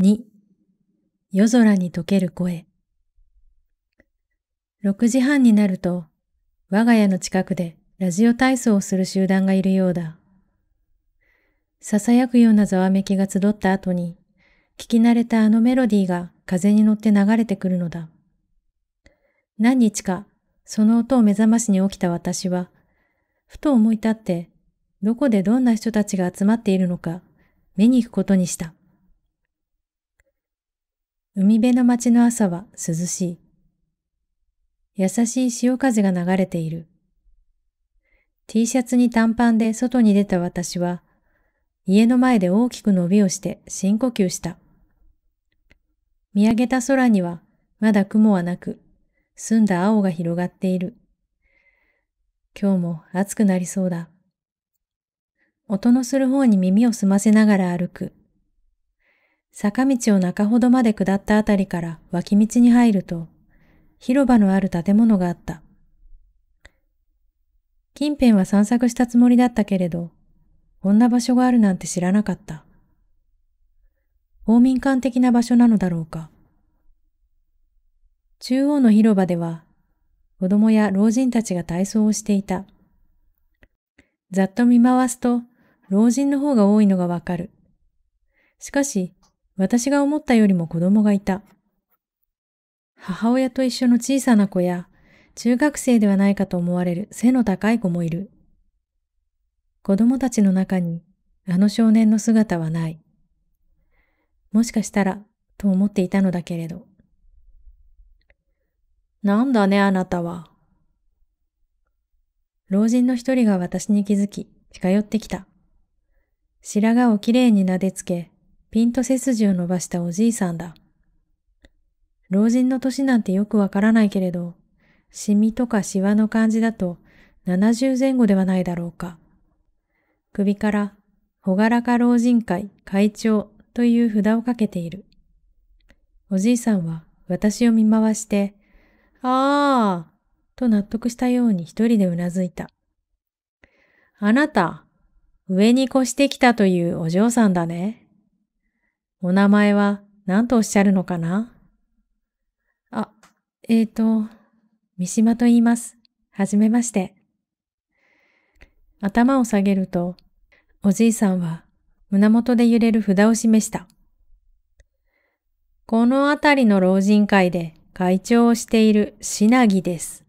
2夜空に溶ける声6時半になると我が家の近くでラジオ体操をする集団がいるようだ。囁くようなざわめきが集った後に、聞き慣れたあのメロディーが風に乗って流れてくるのだ。何日か、その音を目覚ましに起きた私は、ふと思い立って、どこでどんな人たちが集まっているのか、見に行くことにした。海辺の街の朝は涼しい。優しい潮風が流れている。T シャツに短パンで外に出た私は、家の前で大きく伸びをして深呼吸した。見上げた空にはまだ雲はなく、澄んだ青が広がっている。今日も暑くなりそうだ。音のする方に耳を澄ませながら歩く。坂道を中ほどまで下ったあたりから脇道に入ると、広場のある建物があった。近辺は散策したつもりだったけれど、こんな場所があるなんて知らなかった。公民館的な場所なのだろうか。中央の広場では、子供や老人たちが体操をしていた。ざっと見回すと、老人の方が多いのがわかる。しかし、私が思ったよりも子供がいた。母親と一緒の小さな子や、中学生ではないかと思われる背の高い子もいる。子供たちの中にあの少年の姿はない。もしかしたら、と思っていたのだけれど。なんだね、あなたは。老人の一人が私に気づき、近寄ってきた。白髪をきれいに撫でつけ、ピンと背筋を伸ばしたおじいさんだ。老人の歳なんてよくわからないけれど、シミとかシワの感じだと70前後ではないだろうか。首から、ほがらか老人会会長という札をかけている。おじいさんは私を見回して、ああ、と納得したように一人でうなずいた。あなた、上に越してきたというお嬢さんだね。お名前は何とおっしゃるのかなあ、えっ、ー、と、三島と言います。はじめまして。頭を下げると、おじいさんは胸元で揺れる札を示した。この辺りの老人会で会長をしている品木です。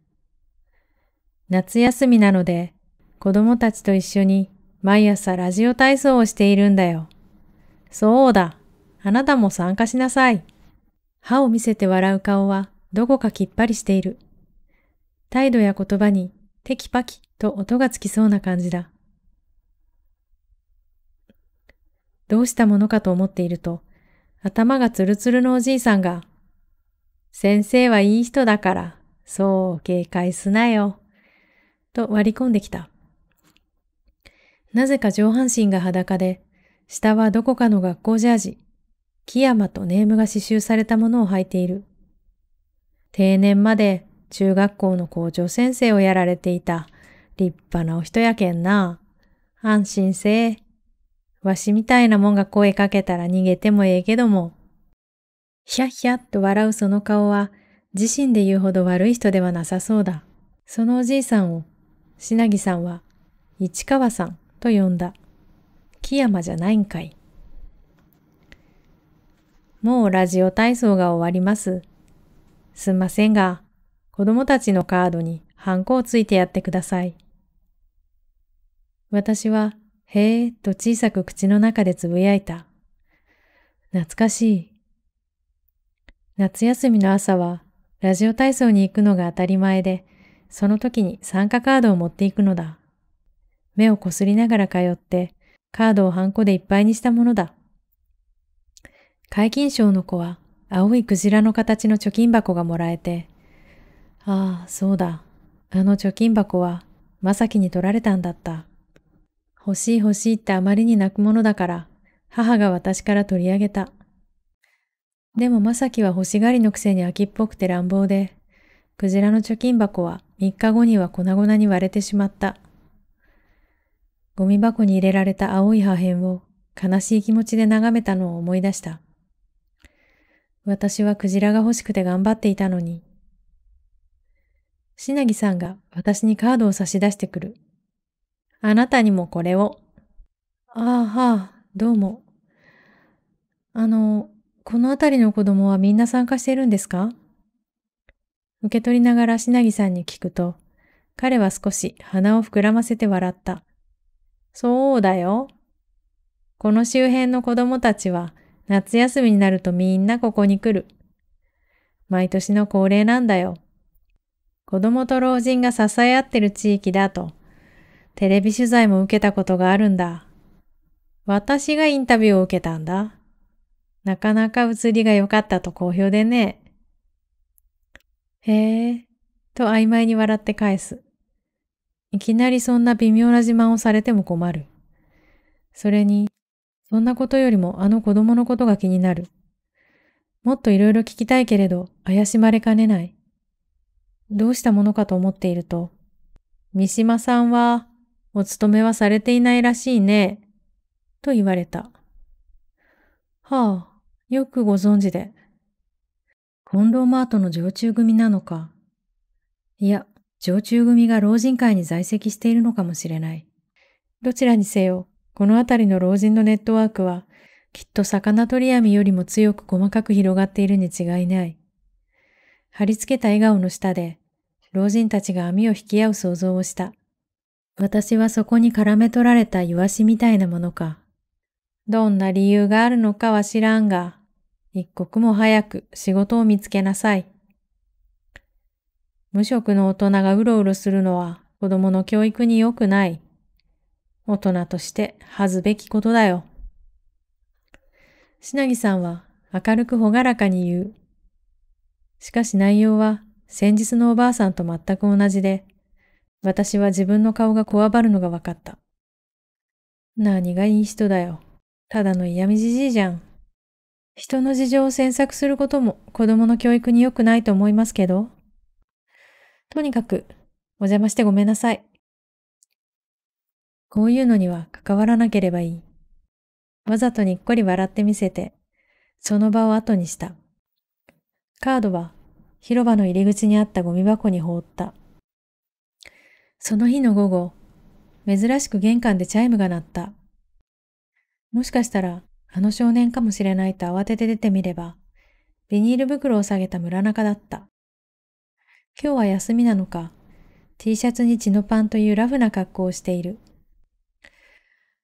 夏休みなので、子供たちと一緒に毎朝ラジオ体操をしているんだよ。そうだ。あなたも参加しなさい。歯を見せて笑う顔はどこかきっぱりしている。態度や言葉にテキパキと音がつきそうな感じだ。どうしたものかと思っていると、頭がツルツルのおじいさんが、先生はいい人だから、そう警戒すなよ、と割り込んできた。なぜか上半身が裸で、下はどこかの学校ジャージ、木山とネームが刺繍されたものを履いている。定年まで中学校の校長先生をやられていた立派なお人やけんな。安心せえ。わしみたいなもんが声かけたら逃げてもええけども。ひゃひゃっと笑うその顔は自身で言うほど悪い人ではなさそうだ。そのおじいさんを、しなぎさんは、市川さんと呼んだ。木山じゃないんかい。もうラジオ体操が終わります。すんませんが、子供たちのカードにハンコをついてやってください。私は、へえと小さく口の中でつぶやいた。懐かしい。夏休みの朝は、ラジオ体操に行くのが当たり前で、その時に参加カードを持っていくのだ。目をこすりながら通って、カードをハンコでいっぱいにしたものだ。皆勤賞の子は青いクジラの形の貯金箱がもらえて、ああ、そうだ。あの貯金箱は、まさきに取られたんだった。欲しい欲しいってあまりに泣くものだから、母が私から取り上げた。でもまさきは欲しがりのくせに秋っぽくて乱暴で、クジラの貯金箱は3日後には粉々に割れてしまった。ゴミ箱に入れられた青い破片を悲しい気持ちで眺めたのを思い出した。私はクジラが欲しくて頑張っていたのに。しなぎさんが私にカードを差し出してくる。あなたにもこれを。ああ、はあ、どうも。あの、この辺りの子供はみんな参加しているんですか受け取りながらしなぎさんに聞くと、彼は少し鼻を膨らませて笑った。そうだよ。この周辺の子供たちは夏休みになるとみんなここに来る。毎年の恒例なんだよ。子供と老人が支え合ってる地域だと、テレビ取材も受けたことがあるんだ。私がインタビューを受けたんだ。なかなか写りが良かったと好評でね。へえ、と曖昧に笑って返す。いきなりそんな微妙な自慢をされても困る。それに、そんなことよりもあの子供のことが気になる。もっといろいろ聞きたいけれど、怪しまれかねない。どうしたものかと思っていると、三島さんは、お勤めはされていないらしいね、と言われた。はあ、よくご存知で。コンローマートの常駐組なのか。いや、常駐組が老人会に在籍しているのかもしれない。どちらにせよ、この辺りの老人のネットワークは、きっと魚取り網よりも強く細かく広がっているに違いない。貼り付けた笑顔の下で、老人たちが網を引き合う想像をした。私はそこに絡め取られたイワシみたいなものか。どんな理由があるのかは知らんが、一刻も早く仕事を見つけなさい。無職の大人がうろうろするのは子供の教育に良くない。大人として恥ずべきことだよ。品木さんは明るくほがらかに言う。しかし内容は先日のおばあさんと全く同じで、私は自分の顔がこわばるのが分かった。何がいい人だよ。ただの嫌味じじいじゃん。人の事情を詮索することも子供の教育に良くないと思いますけど。とにかく、お邪魔してごめんなさい。こういうのには関わらなければいい。わざとにっこり笑ってみせて、その場を後にした。カードは広場の入り口にあったゴミ箱に放った。その日の午後、珍しく玄関でチャイムが鳴った。もしかしたら、あの少年かもしれないと慌てて出てみれば、ビニール袋を下げた村中だった。今日は休みなのか、T シャツに血のパンというラフな格好をしている。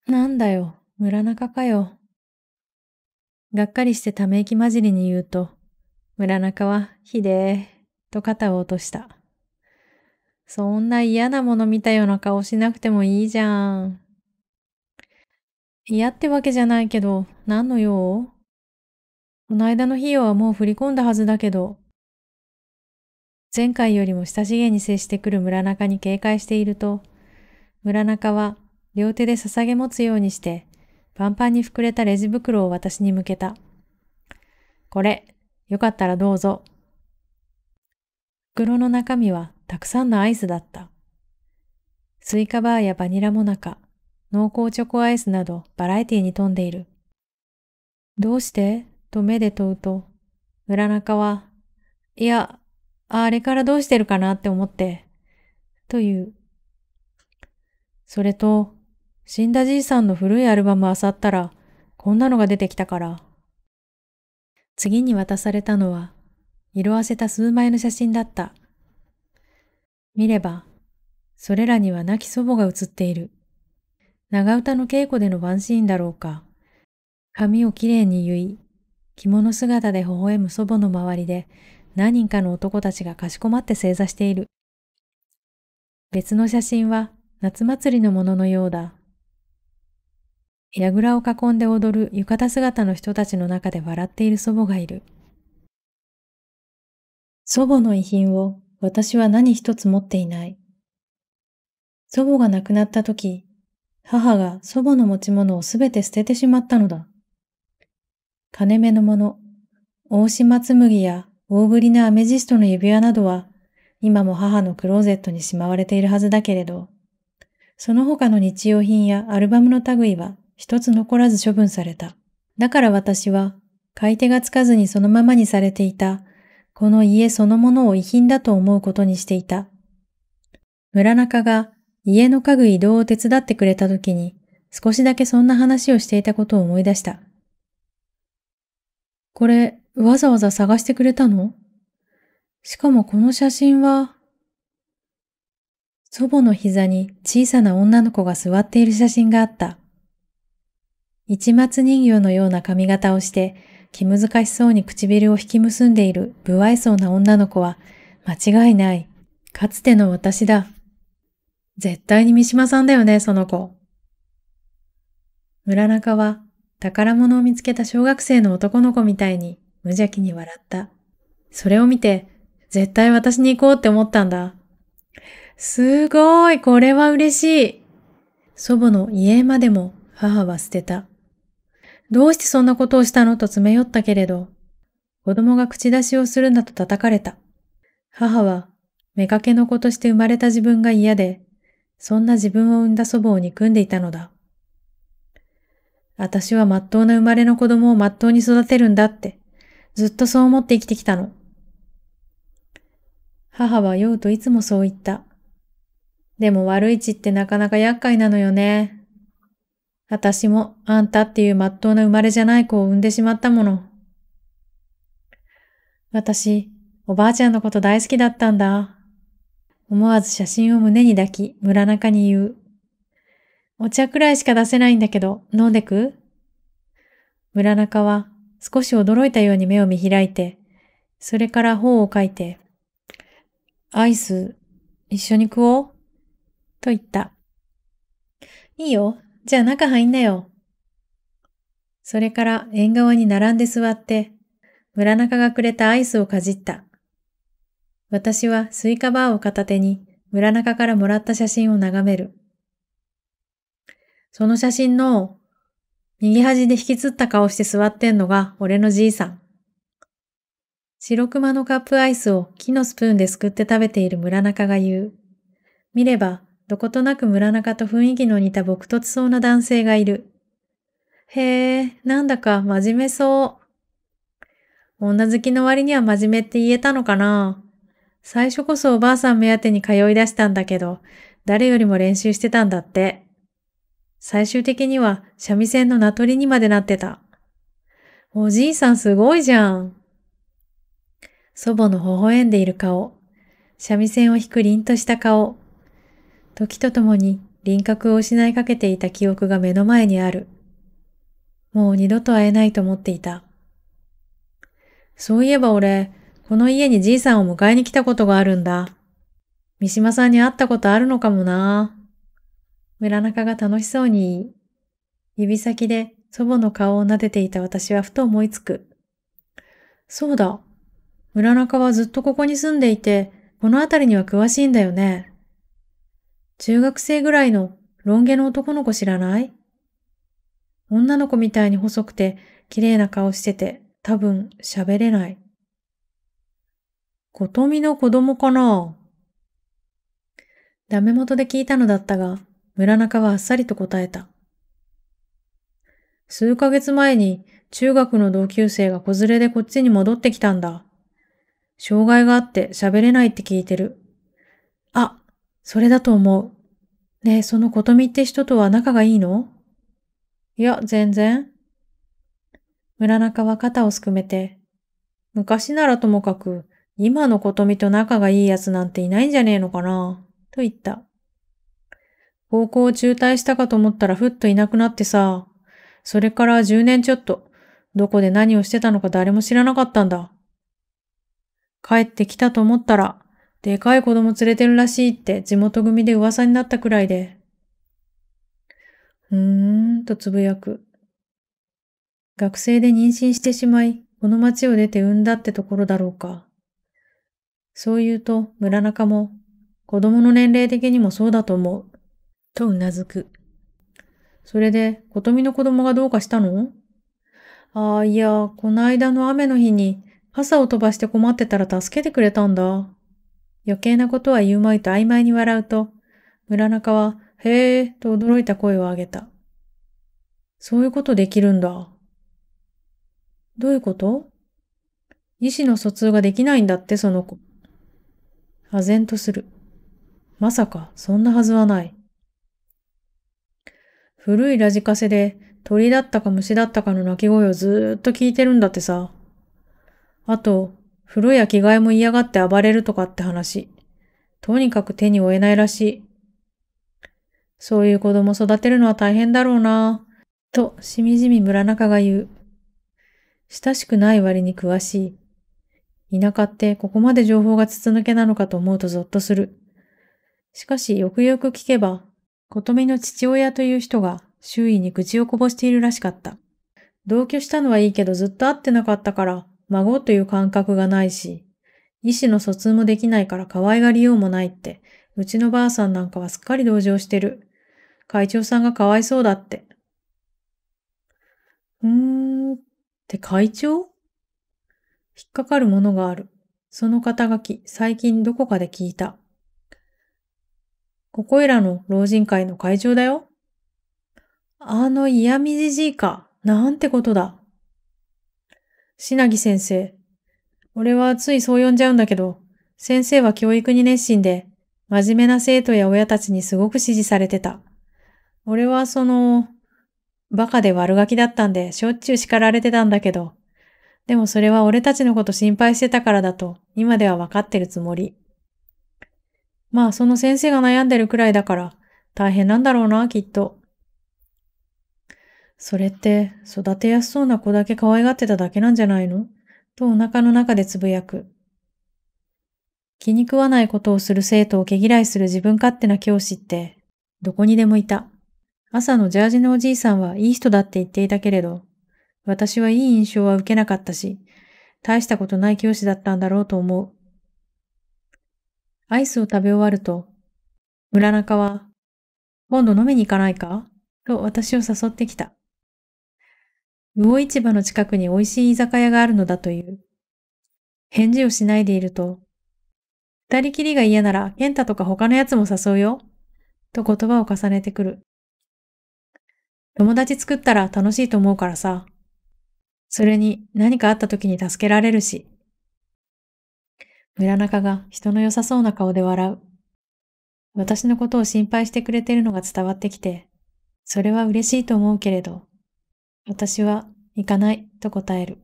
なんだよ、村中かよ。がっかりしてため息混じりに言うと、村中は、ひでー、と肩を落とした。そんな嫌なもの見たような顔しなくてもいいじゃん。嫌ってわけじゃないけど、何の用この間の費用はもう振り込んだはずだけど。前回よりも親しげに接してくる村中に警戒していると、村中は両手で捧げ持つようにして、パンパンに膨れたレジ袋を私に向けた。これ、よかったらどうぞ。袋の中身はたくさんのアイスだった。スイカバーやバニラモナカ、濃厚チョコアイスなどバラエティに富んでいる。どうしてと目で問うと、村中は、いや、あれからどうしてるかなって思って、という。それと、死んだじいさんの古いアルバムあさったら、こんなのが出てきたから。次に渡されたのは、色あせた数枚の写真だった。見れば、それらには亡き祖母が写っている。長唄の稽古でのワンシーンだろうか。髪をきれいに結い、着物姿で微笑む祖母の周りで何人かの男たちがかしこまって正座している。別の写真は夏祭りのもののようだ。櫓を囲んで踊る浴衣姿の人たちの中で笑っている祖母がいる。祖母の遺品を私は何一つ持っていない。祖母が亡くなった時、母が祖母の持ち物をすべて捨ててしまったのだ。金目のもの、大島紬や大ぶりなアメジストの指輪などは、今も母のクローゼットにしまわれているはずだけれど、その他の日用品やアルバムの類は一つ残らず処分された。だから私は、買い手がつかずにそのままにされていた、この家そのものを遺品だと思うことにしていた。村中が家の家具移動を手伝ってくれた時に、少しだけそんな話をしていたことを思い出した。これ、わざわざ探してくれたのしかもこの写真は、祖母の膝に小さな女の子が座っている写真があった。市松人形のような髪型をして、気難しそうに唇を引き結んでいる不愛想な女の子は、間違いない。かつての私だ。絶対に三島さんだよね、その子。村中は宝物を見つけた小学生の男の子みたいに無邪気に笑った。それを見て、絶対私に行こうって思ったんだ。すごい、これは嬉しい。祖母の家までも母は捨てた。どうしてそんなことをしたのと詰め寄ったけれど、子供が口出しをするなと叩かれた。母は、妾かけの子として生まれた自分が嫌で、そんな自分を産んだ祖母を憎んでいたのだ。私は真っ当な生まれの子供を真っ当に育てるんだって、ずっとそう思って生きてきたの。母は酔うといつもそう言った。でも悪い血ってなかなか厄介なのよね。私もあんたっていうまっとうな生まれじゃない子を産んでしまったもの。私、おばあちゃんのこと大好きだったんだ。思わず写真を胸に抱き、村中に言う。お茶くらいしか出せないんだけど、飲んでく村中は少し驚いたように目を見開いて、それから頬をかいて、アイス、一緒に食おうと言った。いいよ、じゃあ中入んなよ。それから縁側に並んで座って、村中がくれたアイスをかじった。私はスイカバーを片手に村中からもらった写真を眺める。その写真の右端で引きつった顔して座ってんのが俺のじいさん。白熊のカップアイスを木のスプーンですくって食べている村中が言う。見ればどことなく村中と雰囲気の似た朴突そうな男性がいる。へえ、なんだか真面目そう。女好きの割には真面目って言えたのかな最初こそおばあさん目当てに通い出したんだけど、誰よりも練習してたんだって。最終的には三味線の名取にまでなってた。おじいさんすごいじゃん。祖母の微笑んでいる顔、三味線を弾く凛とした顔、時とともに輪郭を失いかけていた記憶が目の前にある。もう二度と会えないと思っていた。そういえば俺、この家にじいさんを迎えに来たことがあるんだ。三島さんに会ったことあるのかもな。村中が楽しそうに言い、指先で祖母の顔を撫でていた私はふと思いつく。そうだ。村中はずっとここに住んでいて、この辺りには詳しいんだよね。中学生ぐらいのロン毛の男の子知らない女の子みたいに細くて綺麗な顔してて多分喋れない。ことみの子供かなダメ元で聞いたのだったが、村中はあっさりと答えた。数ヶ月前に中学の同級生が子連れでこっちに戻ってきたんだ。障害があって喋れないって聞いてる。それだと思う。ねえ、そのことみって人とは仲がいいのいや、全然。村中は肩をすくめて、昔ならともかく、今のことみと仲がいい奴なんていないんじゃねえのかな、と言った。高校を中退したかと思ったらふっといなくなってさ、それから10年ちょっと、どこで何をしてたのか誰も知らなかったんだ。帰ってきたと思ったら、でかい子供連れてるらしいって地元組で噂になったくらいで。うーんとつぶやく。学生で妊娠してしまい、この町を出て産んだってところだろうか。そう言うと村中も、子供の年齢的にもそうだと思う。とうなずく。それで、琴美の子供がどうかしたのああ、いや、この間の雨の日に傘を飛ばして困ってたら助けてくれたんだ。余計なことは言うまいと曖昧に笑うと、村中は、へえ、と驚いた声を上げた。そういうことできるんだ。どういうこと意思の疎通ができないんだって、その子。唖然とする。まさか、そんなはずはない。古いラジカセで鳥だったか虫だったかの鳴き声をずーっと聞いてるんだってさ。あと、風呂や着替えも嫌がって暴れるとかって話。とにかく手に負えないらしい。そういう子供育てるのは大変だろうなぁ、としみじみ村中が言う。親しくない割に詳しい。田舎ってここまで情報が筒抜けなのかと思うとゾッとする。しかしよくよく聞けば、琴美の父親という人が周囲に愚痴をこぼしているらしかった。同居したのはいいけどずっと会ってなかったから、孫という感覚がないし、意思の疎通もできないから可愛がりようもないって、うちのばあさんなんかはすっかり同情してる。会長さんがかわいそうだって。うーん、って会長引っかかるものがある。その肩書き、最近どこかで聞いた。ここいらの老人会の会長だよ。あの嫌味じじいか。なんてことだ。しなぎ先生。俺はついそう呼んじゃうんだけど、先生は教育に熱心で、真面目な生徒や親たちにすごく支持されてた。俺はその、バカで悪ガキだったんでしょっちゅう叱られてたんだけど、でもそれは俺たちのこと心配してたからだと、今ではわかってるつもり。まあその先生が悩んでるくらいだから、大変なんだろうな、きっと。それって育てやすそうな子だけ可愛がってただけなんじゃないのとお腹の中でつぶやく。気に食わないことをする生徒を毛嫌いする自分勝手な教師って、どこにでもいた。朝のジャージのおじいさんはいい人だって言っていたけれど、私はいい印象は受けなかったし、大したことない教師だったんだろうと思う。アイスを食べ終わると、村中は、今度飲みに行かないかと私を誘ってきた。魚市場の近くに美味しい居酒屋があるのだという。返事をしないでいると、二人きりが嫌なら、健太とか他のやつも誘うよ。と言葉を重ねてくる。友達作ったら楽しいと思うからさ。それに何かあった時に助けられるし。村中が人の良さそうな顔で笑う。私のことを心配してくれてるのが伝わってきて、それは嬉しいと思うけれど、私は行かないと答える。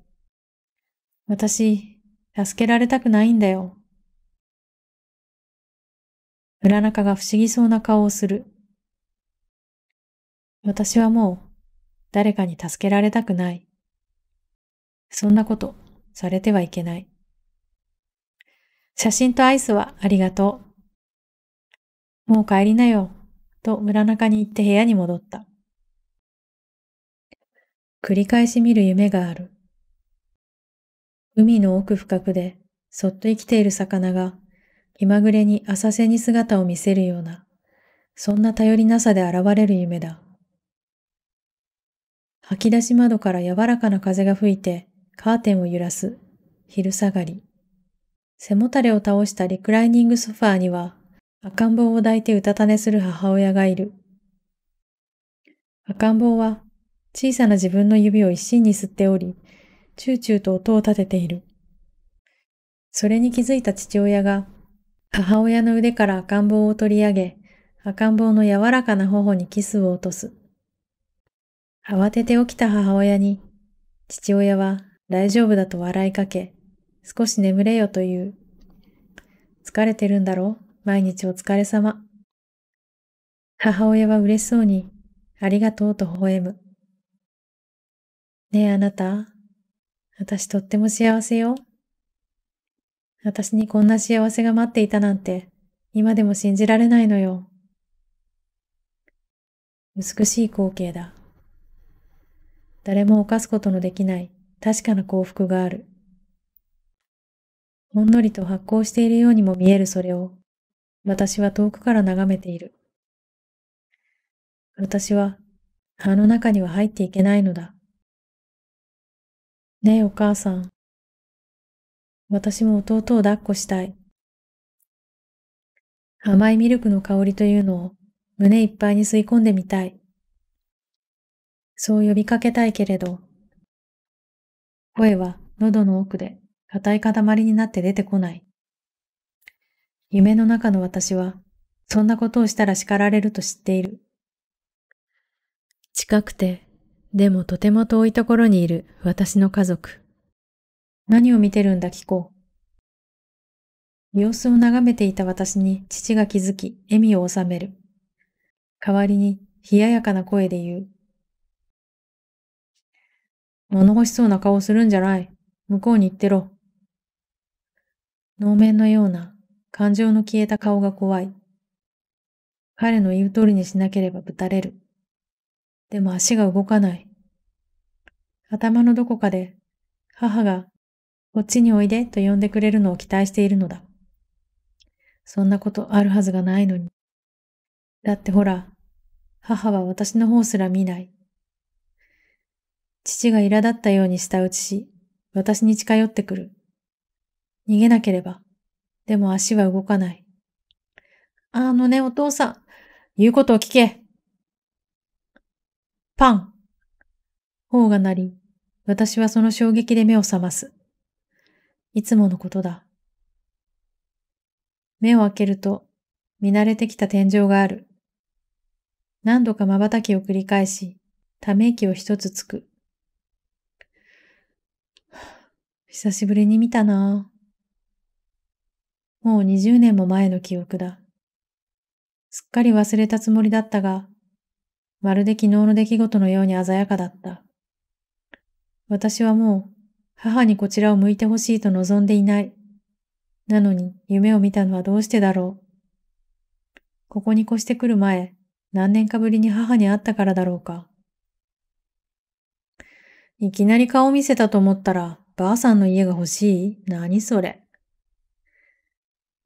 私、助けられたくないんだよ。村中が不思議そうな顔をする。私はもう誰かに助けられたくない。そんなことされてはいけない。写真とアイスはありがとう。もう帰りなよ、と村中に行って部屋に戻った。繰り返し見る夢がある。海の奥深くで、そっと生きている魚が、気まぐれに浅瀬に姿を見せるような、そんな頼りなさで現れる夢だ。吐き出し窓から柔らかな風が吹いて、カーテンを揺らす、昼下がり。背もたれを倒したリクライニングソファーには、赤ん坊を抱いてうたた寝する母親がいる。赤ん坊は小さな自分の指を一心に吸っており、チューチューと音を立てている。それに気づいた父親が、母親の腕から赤ん坊を取り上げ、赤ん坊の柔らかな頬にキスを落とす。慌てて起きた母親に、父親は大丈夫だと笑いかけ、少し眠れよと言う。疲れてるんだろ毎日お疲れ様。母親は嬉しそうに、ありがとうと微笑む。ねえあなた、私とっても幸せよ。私にこんな幸せが待っていたなんて、今でも信じられないのよ。美しい光景だ。誰も犯すことのできない確かな幸福がある。ほんのりと発光しているようにも見えるそれを、私は遠くから眺めている。私は、葉の中には入っていけないのだ。ねえお母さん。私も弟を抱っこしたい。甘いミルクの香りというのを胸いっぱいに吸い込んでみたい。そう呼びかけたいけれど、声は喉の奥で硬い塊になって出てこない。夢の中の私は、そんなことをしたら叱られると知っている。近くてでもとても遠いところにいる私の家族。何を見てるんだ、聞こう。様子を眺めていた私に父が気づき、笑みを収める。代わりに、冷ややかな声で言う。物欲しそうな顔するんじゃない。向こうに行ってろ。能面のような感情の消えた顔が怖い。彼の言う通りにしなければぶたれる。でも足が動かない。頭のどこかで母がこっちにおいでと呼んでくれるのを期待しているのだ。そんなことあるはずがないのに。だってほら、母は私の方すら見ない。父が苛立ったように舌打ちし、私に近寄ってくる。逃げなければ。でも足は動かない。あのね、お父さん。言うことを聞け。パン頬が鳴り、私はその衝撃で目を覚ます。いつものことだ。目を開けると、見慣れてきた天井がある。何度か瞬きを繰り返し、ため息を一つつく。久しぶりに見たなもう20年も前の記憶だ。すっかり忘れたつもりだったが、まるで昨日の出来事のように鮮やかだった。私はもう母にこちらを向いてほしいと望んでいない。なのに夢を見たのはどうしてだろう。ここに越してくる前、何年かぶりに母に会ったからだろうか。いきなり顔見せたと思ったら、ばあさんの家が欲しい何それ。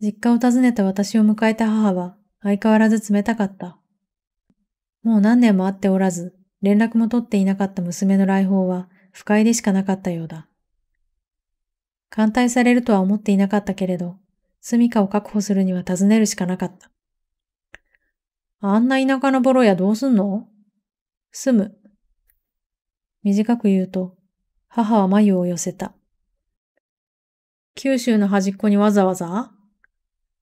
実家を訪ねた私を迎えた母は相変わらず冷たかった。もう何年も会っておらず、連絡も取っていなかった娘の来訪は不快でしかなかったようだ。艦隊されるとは思っていなかったけれど、住処を確保するには尋ねるしかなかった。あんな田舎のボロ屋どうすんの住む。短く言うと、母は眉を寄せた。九州の端っこにわざわざ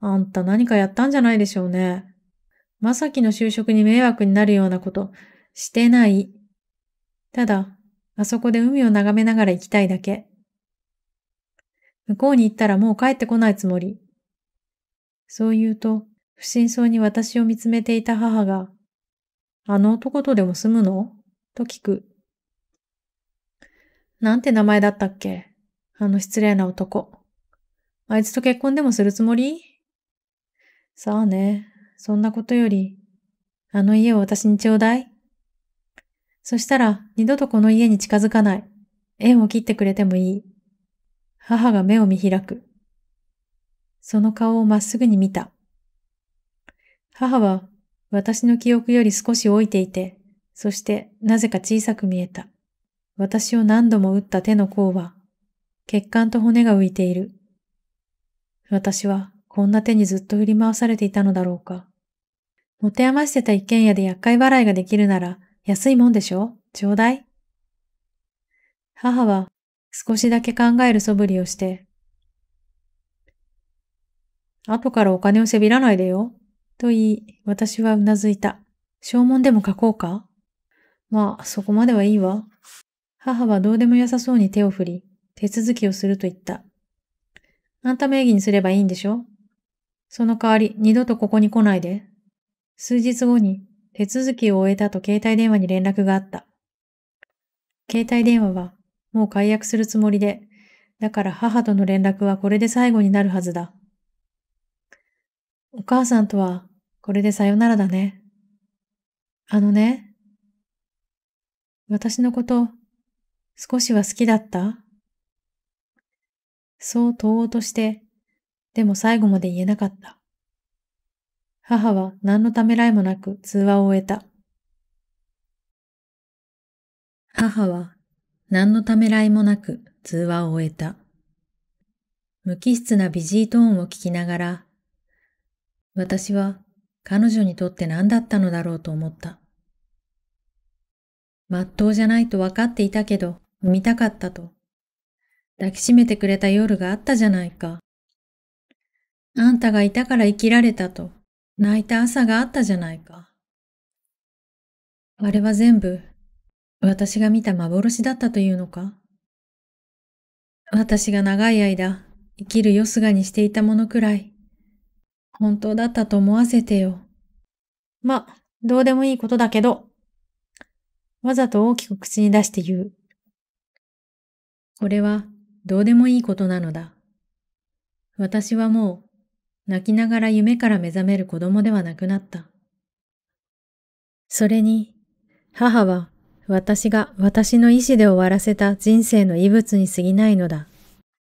あんた何かやったんじゃないでしょうね。まさきの就職に迷惑になるようなこと、してない。ただ、あそこで海を眺めながら行きたいだけ。向こうに行ったらもう帰ってこないつもり。そう言うと、不審そうに私を見つめていた母が、あの男とでも住むのと聞く。なんて名前だったっけあの失礼な男。あいつと結婚でもするつもりさあね。そんなことより、あの家を私にちょうだい。そしたら、二度とこの家に近づかない。縁を切ってくれてもいい。母が目を見開く。その顔をまっすぐに見た。母は私の記憶より少し老いていて、そしてなぜか小さく見えた。私を何度も打った手の甲は、血管と骨が浮いている。私はこんな手にずっと振り回されていたのだろうか。持て余してた一軒家で厄介払いができるなら安いもんでしょちょうだい母は少しだけ考える素振りをして、後からお金をせびらないでよ。と言い、私はうなずいた。証文でも書こうかまあ、そこまではいいわ。母はどうでも良さそうに手を振り、手続きをすると言った。あんた名義にすればいいんでしょその代わり二度とここに来ないで。数日後に手続きを終えたと携帯電話に連絡があった。携帯電話はもう解約するつもりで、だから母との連絡はこれで最後になるはずだ。お母さんとはこれでさよならだね。あのね、私のこと少しは好きだったそう問おうとしてでも最後まで言えなかった。母は何のためらいもなく通話を終えた。母は何のためらいもなく通話を終えた。無機質なビジートーンを聞きながら、私は彼女にとって何だったのだろうと思った。まっとうじゃないと分かっていたけど、産みたかったと。抱きしめてくれた夜があったじゃないか。あんたがいたから生きられたと、泣いた朝があったじゃないか。あれは全部、私が見た幻だったというのか私が長い間、生きるよすがにしていたものくらい、本当だったと思わせてよ。ま、どうでもいいことだけど、わざと大きく口に出して言う。これは、どうでもいいことなのだ。私はもう、泣きながら夢から目覚める子供ではなくなった。それに、母は私が私の意志で終わらせた人生の遺物に過ぎないのだ。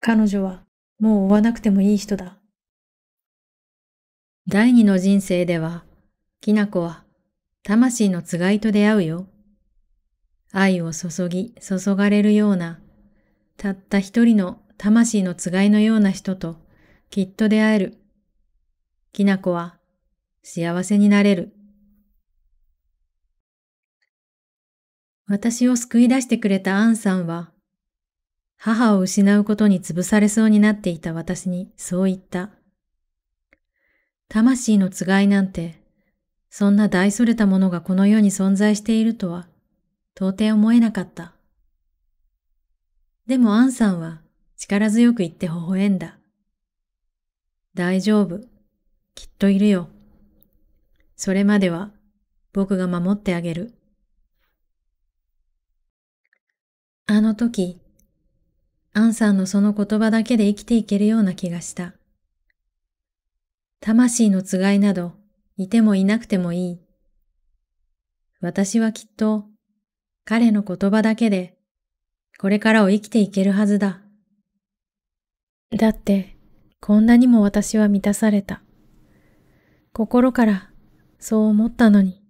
彼女はもう追わなくてもいい人だ。第二の人生では、きなこは魂のつがいと出会うよ。愛を注ぎ、注がれるような、たった一人の魂のつがいのような人ときっと出会える。きなこは幸せになれる。私を救い出してくれたアンさんは、母を失うことに潰されそうになっていた私にそう言った。魂のつがいなんて、そんな大それたものがこの世に存在しているとは、到底思えなかった。でもアンさんは力強く言って微笑んだ。大丈夫。きっといるよ。それまでは僕が守ってあげる。あの時、アンさんのその言葉だけで生きていけるような気がした。魂のつがいなど、いてもいなくてもいい。私はきっと、彼の言葉だけで、これからを生きていけるはずだ。だって、こんなにも私は満たされた。心からそう思ったのに。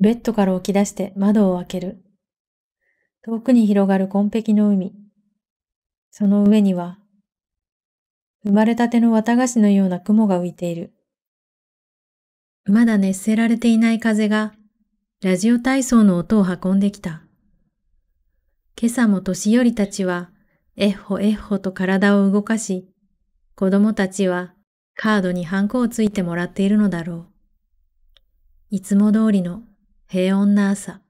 ベッドから起き出して窓を開ける。遠くに広がる紺碧の海。その上には、生まれたての綿菓子のような雲が浮いている。まだ熱せられていない風が、ラジオ体操の音を運んできた。今朝も年寄りたちは、えっほえっほと体を動かし、子供たちはカードにハンコをついてもらっているのだろう。いつも通りの平穏な朝。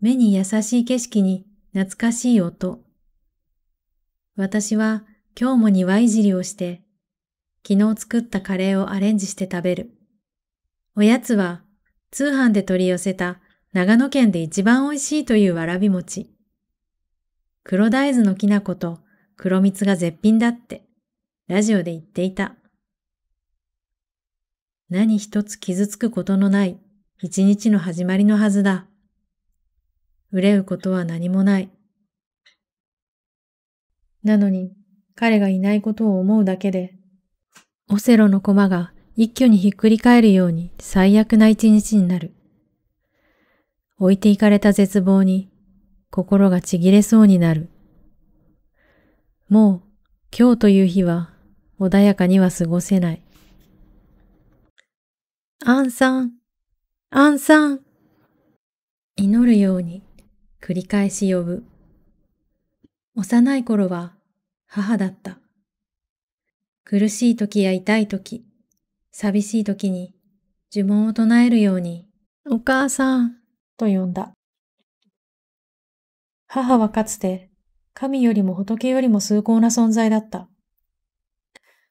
目に優しい景色に懐かしい音。私は今日も庭いじりをして、昨日作ったカレーをアレンジして食べる。おやつは通販で取り寄せた長野県で一番美味しいというわらび餅。黒大豆のきな粉と黒蜜が絶品だって。ラジオで言っていた。何一つ傷つくことのない一日の始まりのはずだ。憂うことは何もない。なのに、彼がいないことを思うだけで、オセロの駒が一挙にひっくり返るように最悪な一日になる。置いていかれた絶望に心がちぎれそうになる。もう今日という日は穏やかには過ごせない。アンさん、アンさん。祈るように繰り返し呼ぶ。幼い頃は母だった。苦しい時や痛い時、寂しい時に呪文を唱えるように、お母さんと呼んだ。母はかつて神よりも仏よりも崇高な存在だった。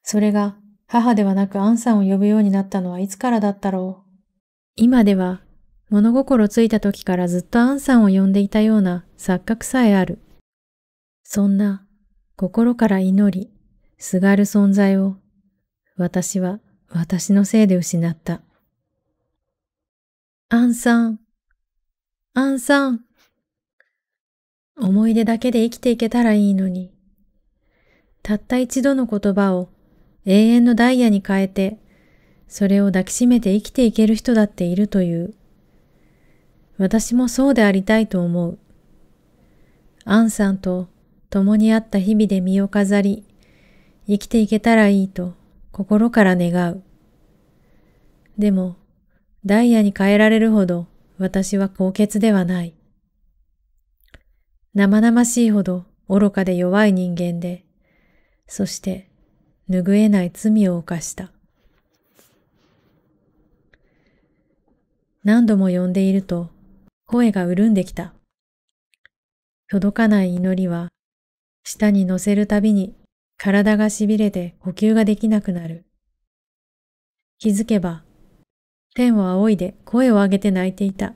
それが母ではなくアンさんを呼ぶようになったのはいつからだったろう。今では物心ついた時からずっとアンさんを呼んでいたような錯覚さえある。そんな心から祈り、すがる存在を私は私のせいで失った。アンさん、アンさん。思い出だけで生きていけたらいいのに。たった一度の言葉を永遠のダイヤに変えて、それを抱きしめて生きていける人だっているという。私もそうでありたいと思う。アンさんと共にあった日々で身を飾り、生きていけたらいいと心から願う。でも、ダイヤに変えられるほど私は高潔ではない。生々しいほど愚かで弱い人間で、そして拭えない罪を犯した。何度も呼んでいると声が潤んできた。届かない祈りは舌に乗せるたびに体が痺れて呼吸ができなくなる。気づけば天を仰いで声を上げて泣いていた。